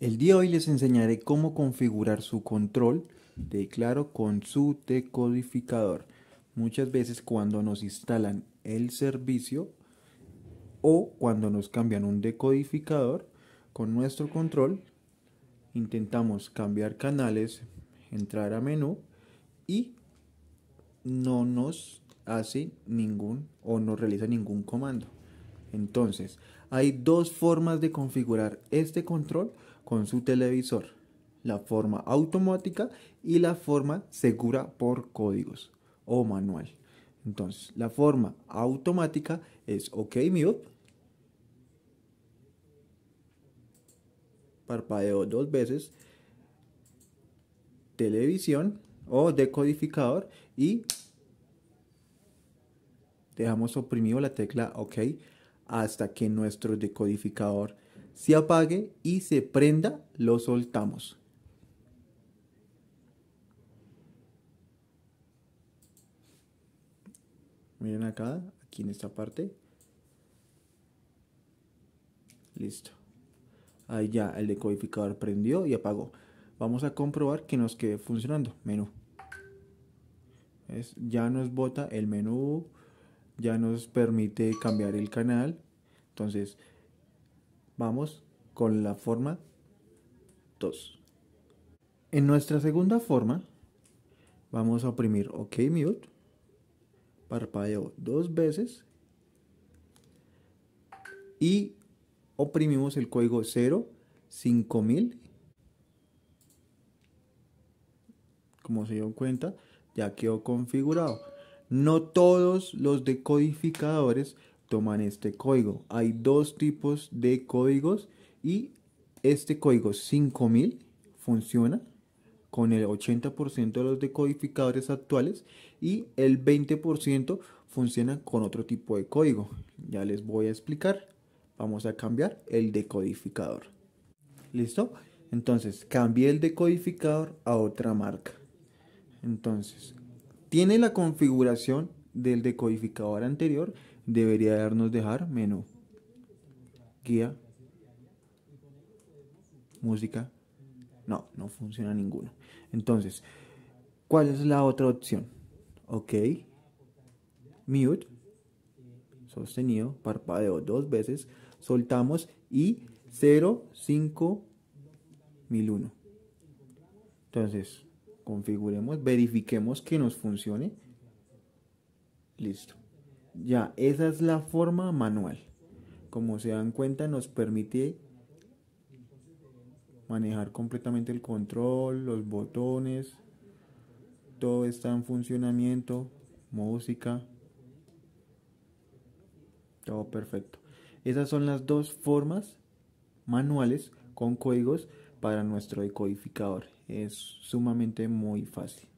El día de hoy les enseñaré cómo configurar su control de Claro con su decodificador. Muchas veces cuando nos instalan el servicio o cuando nos cambian un decodificador con nuestro control, intentamos cambiar canales, entrar a menú y no nos hace ningún o no realiza ningún comando. Entonces, hay dos formas de configurar este control con su televisor. La forma automática y la forma segura por códigos o manual. Entonces, la forma automática es OK mute, parpadeo dos veces, televisión o decodificador y dejamos oprimido la tecla OK hasta que nuestro decodificador se apague y se prenda, lo soltamos. Miren acá, aquí en esta parte. Listo. Ahí ya el decodificador prendió y apagó. Vamos a comprobar que nos quede funcionando. Menú. Es, ya nos bota el menú ya nos permite cambiar el canal. Entonces, vamos con la forma 2. En nuestra segunda forma, vamos a oprimir OK Mute, parpadeo dos veces y oprimimos el código 0, 5000. Como se dio cuenta, ya quedó configurado. No todos los decodificadores toman este código. Hay dos tipos de códigos y este código 5000 funciona con el 80% de los decodificadores actuales y el 20% funciona con otro tipo de código. Ya les voy a explicar. Vamos a cambiar el decodificador. ¿Listo? Entonces, cambié el decodificador a otra marca. Entonces, tiene la configuración del decodificador anterior, debería darnos dejar menú, guía, música. No, no funciona ninguno. Entonces, ¿cuál es la otra opción? Ok, mute, sostenido, parpadeo dos veces, soltamos y 0, 5, 1001. Entonces, configuremos, verifiquemos que nos funcione. Listo. Ya, esa es la forma manual. Como se dan cuenta, nos permite manejar completamente el control, los botones, todo está en funcionamiento, música, todo perfecto. Esas son las dos formas manuales con códigos para nuestro decodificador. Es sumamente muy fácil.